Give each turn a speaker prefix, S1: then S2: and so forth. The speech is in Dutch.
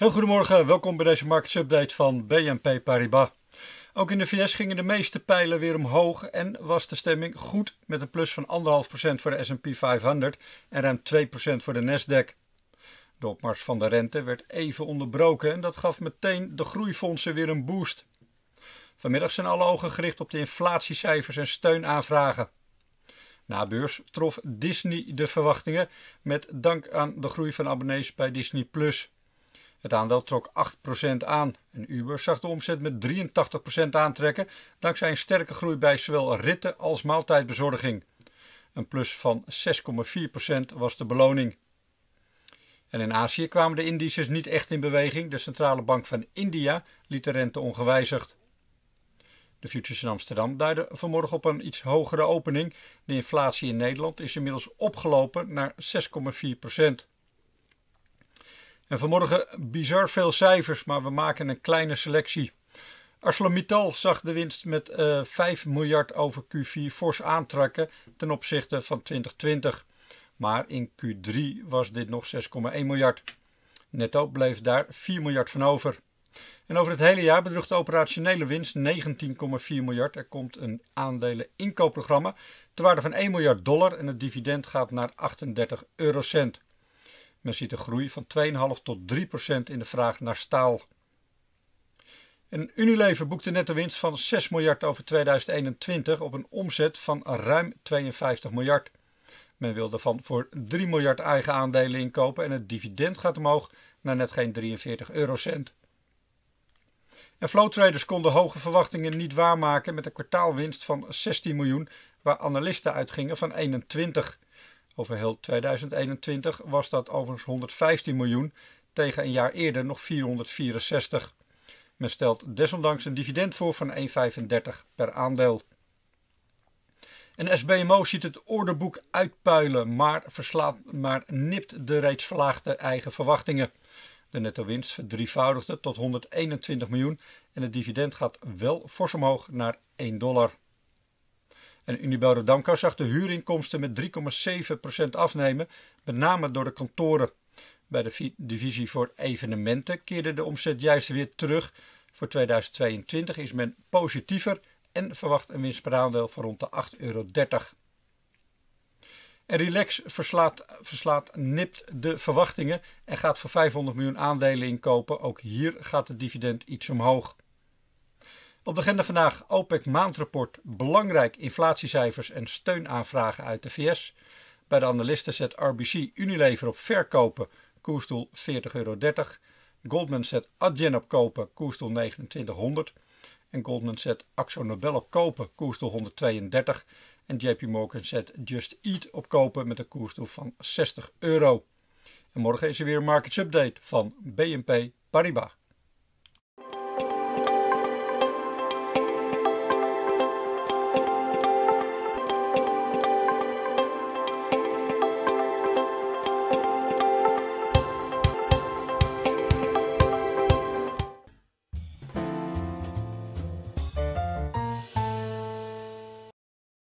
S1: Heel goedemorgen, welkom bij deze marketsupdate van BNP Paribas. Ook in de VS gingen de meeste pijlen weer omhoog en was de stemming goed met een plus van 1,5% voor de S&P 500 en ruim 2% voor de Nasdaq. De opmars van de rente werd even onderbroken en dat gaf meteen de groeifondsen weer een boost. Vanmiddag zijn alle ogen gericht op de inflatiecijfers en steunaanvragen. Na beurs trof Disney de verwachtingen met dank aan de groei van abonnees bij Disney Plus. Het aandeel trok 8% aan en Uber zag de omzet met 83% aantrekken dankzij een sterke groei bij zowel ritten als maaltijdbezorging. Een plus van 6,4% was de beloning. En in Azië kwamen de indices niet echt in beweging. De Centrale Bank van India liet de rente ongewijzigd. De futures in Amsterdam duiden vanmorgen op een iets hogere opening. De inflatie in Nederland is inmiddels opgelopen naar 6,4 procent. En vanmorgen bizar veel cijfers, maar we maken een kleine selectie. ArcelorMittal zag de winst met uh, eh, 5 miljard over Q4 fors aantrekken ten opzichte van 2020. Maar in Q3 was dit nog 6,1 miljard. Netto bleef daar 4 miljard van over. En over het hele jaar bedroeg de operationele winst 19,4 miljard. Er komt een aandeleninkoopprogramma inkoopprogramma ter waarde van 1 miljard dollar en het dividend gaat naar 38 eurocent. Men ziet een groei van 2,5 tot 3 in de vraag naar staal. En Unilever net een winst van 6 miljard over 2021 op een omzet van ruim 52 miljard. Men wilde van voor 3 miljard eigen aandelen inkopen en het dividend gaat omhoog naar net geen 43 eurocent. En flowtraders konden hoge verwachtingen niet waarmaken met een kwartaalwinst van 16 miljoen, waar analisten uitgingen van 21. Over heel 2021 was dat overigens 115 miljoen tegen een jaar eerder nog 464. Men stelt desondanks een dividend voor van 1,35 per aandeel. Een SBMO ziet het orderboek uitpuilen, maar, verslaat, maar nipt de reeds verlaagde eigen verwachtingen. De netto-winst verdrievoudigde tot 121 miljoen en het dividend gaat wel fors omhoog naar 1 dollar. En Unibureau Rodamco zag de huurinkomsten met 3,7% afnemen, met name door de kantoren. Bij de divisie voor evenementen keerde de omzet juist weer terug. Voor 2022 is men positiever en verwacht een winst aandeel van rond de 8,30 euro. En Relax verslaat, verslaat nipt de verwachtingen en gaat voor 500 miljoen aandelen inkopen. Ook hier gaat het dividend iets omhoog. Op de agenda vandaag OPEC maandrapport, belangrijk inflatiecijfers en steunaanvragen uit de VS. Bij de analisten zet RBC Unilever op verkopen, koersdoel 40,30 euro. Goldman zet Adyen op kopen, koersdoel 2900. En Goldman zet Axo Nobel op kopen, koersdoel 132. En JP Morgan zet Just Eat op kopen met een koersdoel van 60 euro. En morgen is er weer een markets update van BNP Paribas.